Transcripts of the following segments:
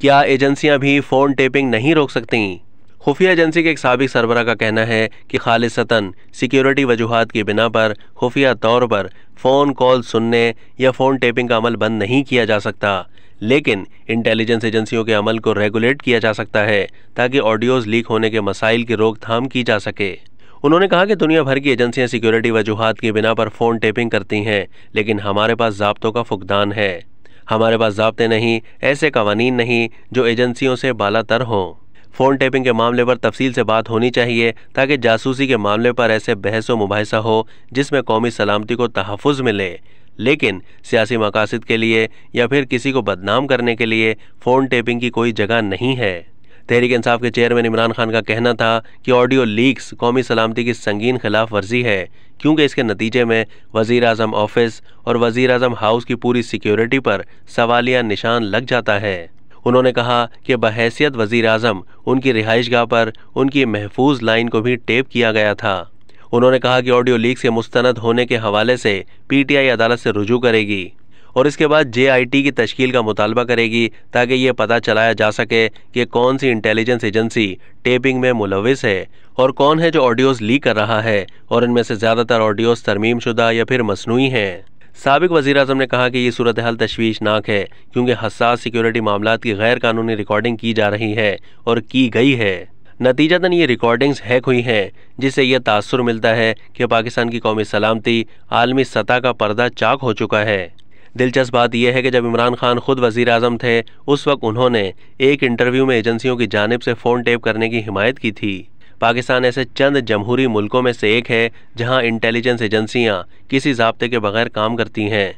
क्या एजेंसियां भी फ़ोन टेपिंग नहीं रोक सकती खुफिया एजेंसी के एक सबक सरबरा का कहना है कि खालिसतन सिक्योरिटी वजूहत की बिना पर खुफिया तौर पर फ़ोन कॉल सुनने या फ़ोन टेपिंग का अमल बंद नहीं किया जा सकता लेकिन इंटेलिजेंस एजेंसियों के अमल को रेगुलेट किया जा सकता है ताकि ऑडियोज़ लीक होने के मसाइल की रोकथाम की जा सके उन्होंने कहा कि दुनिया भर की एजेंसियां सिक्योरिटी वजूहत की बिना पर फ़ोन टेपिंग करती हैं लेकिन हमारे पास जबतों का फुकदान है हमारे पास जबते नहीं ऐसे कवानीन नहीं जो एजेंसियों से तर हों फ़ोन टेपिंग के मामले पर तफसील से बात होनी चाहिए ताकि जासूसी के मामले पर ऐसे बहस व मुबासा हो जिसमें कौमी सलामती को तहफ़ मिले लेकिन सियासी मकासद के लिए या फिर किसी को बदनाम करने के लिए फ़ोन टेपिंग की कोई जगह नहीं है तहरीक इंसाफ के चेयरमैन इमरान खान का कहना था कि ऑडियो लीक्स कौमी सलामती की संगीन खिलाफ वर्जी है क्योंकि इसके नतीजे में वजीर अजम ऑफिस और वजीर अजम हाउस की पूरी सिक्योरिटी पर सवालिया निशान लग जाता है उन्होंने कहा कि बहैसियत वजीर अजम उनकी रिहाइश गाह पर उनकी महफूज लाइन को भी टेप किया गया था उन्होंने कहा कि ऑडियो लीक से मुस्तंद होने के हवाले से पीटीआई अदालत से रुजू करेगी और इसके बाद टी की तश्कील का मुतालबा करेगी ताकि ये पता चलाया जा सके कि कौन सी इंटेलिजेंस एजेंसी टेपिंग में मुलविस है और कौन है जो ऑडियोज़ लीक कर रहा है और इनमें से ज़्यादातर ऑडियोज़ तरमीम शुदा या फिर मसनू हैं सबक वजी अजम ने कहा कि यह सूरत हाल तशवीशनाक है क्योंकि हसास सिक्योरिटी मामला की गैर कानूनी रिकॉर्डिंग की जा रही है और की गई है नतीजतन ये रिकॉर्डिंग्स हैक हुई हैं जिससे यह तासर मिलता है कि पाकिस्तान की कौमी सलामती आलमी सतह का पर्दा चाक हो चुका है दिलचस्प बात यह है कि जब इमरान खान खुद वज़ी अजम थे उस वक्त उन्होंने एक इंटरव्यू में एजेंसियों की जानब से फ़ोन टेप करने की हिमायत की थी पाकिस्तान ऐसे चंद जमहूरी मुल्कों में से एक है जहां इंटेलिजेंस एजेंसियां किसी जबते के बगैर काम करती हैं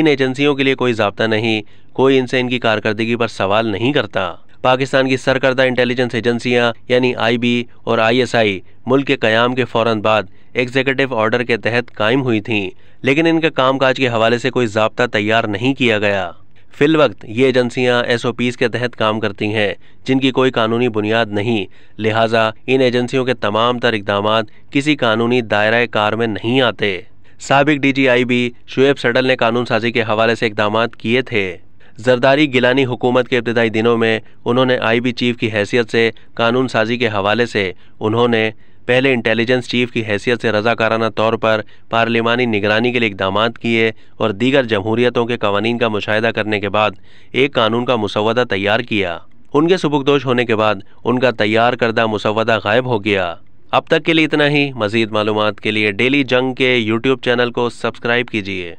इन एजेंसियों के लिए कोई जबता नहीं कोई इनसे इनकी कारकर्दगी पर सवाल नहीं करता पाकिस्तान की सरकर्दा इंटेलिजेंस एजेंसियां यानी आईबी और आईएसआई मुल्क के क़्याम के फ़ौर बाद एग्जीक्यूटिव ऑर्डर के तहत कायम हुई थीं लेकिन इनके कामकाज के हवाले से कोई जबता तैयार नहीं किया गया फिल वक्त ये एजेंसियां एस ओ पीज़ के तहत काम करती हैं जिनकी कोई कानूनी बुनियाद नहीं लिहाजा इन एजेंसियों के तमाम तर इकदाम किसी कानूनी दायरा कार में नहीं आते सबक D G I B Shoaib सडल ने कानून साजी के हवाले से इकदाम किए थे जरदारी गिलानी हुकूमत के इब्तदाई दिनों में उन्होंने आईबी चीफ की हैसियत से कानून साजी के हवाले से उन्होंने पहले इंटेलिजेंस चीफ की हैसियत से रजाकाराना तौर पर पार्लिमानी निगरानी के लिए इकदाम किए और दीगर जमहूरियतों के कवानीन का मुशाह करने के बाद एक कानून का मुसवदा तैयार किया उनके सबकदोश होने के बाद उनका तैयार करदा मुसवदा गायब हो गया अब तक के लिए इतना ही मज़ीद मालूम के लिए डेली जंग के यूट्यूब चैनल को सब्सक्राइब कीजिए